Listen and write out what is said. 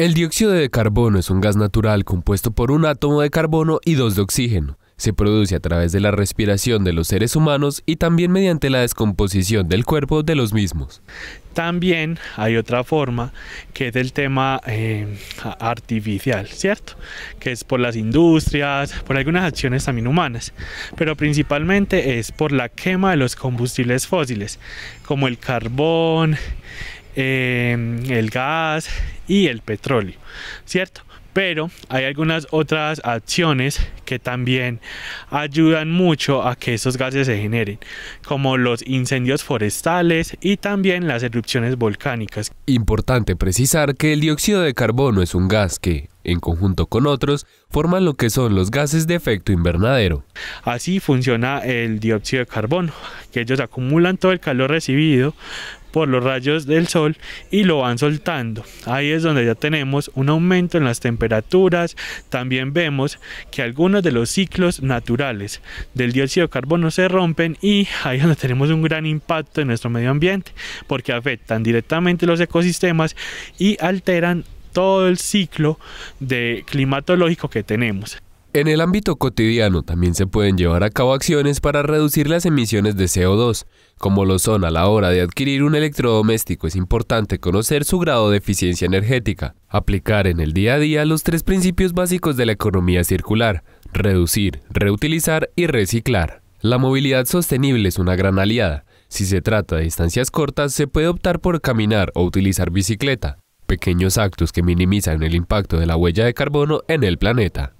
El dióxido de carbono es un gas natural compuesto por un átomo de carbono y dos de oxígeno. Se produce a través de la respiración de los seres humanos y también mediante la descomposición del cuerpo de los mismos. También hay otra forma que es del tema eh, artificial, ¿cierto? Que es por las industrias, por algunas acciones también humanas, pero principalmente es por la quema de los combustibles fósiles, como el carbón, Em, el gas y el petróleo, ¿cierto? Pero hay algunas otras acciones que también ayudan mucho a que esos gases se generen, como los incendios forestales y también las erupciones volcánicas. Importante precisar que el dióxido de carbono es un gas que, en conjunto con otros, forman lo que son los gases de efecto invernadero. Así funciona el dióxido de carbono, que ellos acumulan todo el calor recibido, por los rayos del sol y lo van soltando. Ahí es donde ya tenemos un aumento en las temperaturas. También vemos que algunos de los ciclos naturales del dióxido de carbono se rompen y ahí es donde tenemos un gran impacto en nuestro medio ambiente porque afectan directamente los ecosistemas y alteran todo el ciclo climatológico que tenemos. En el ámbito cotidiano también se pueden llevar a cabo acciones para reducir las emisiones de CO2, como lo son a la hora de adquirir un electrodoméstico es importante conocer su grado de eficiencia energética, aplicar en el día a día los tres principios básicos de la economía circular, reducir, reutilizar y reciclar. La movilidad sostenible es una gran aliada. Si se trata de distancias cortas, se puede optar por caminar o utilizar bicicleta, pequeños actos que minimizan el impacto de la huella de carbono en el planeta.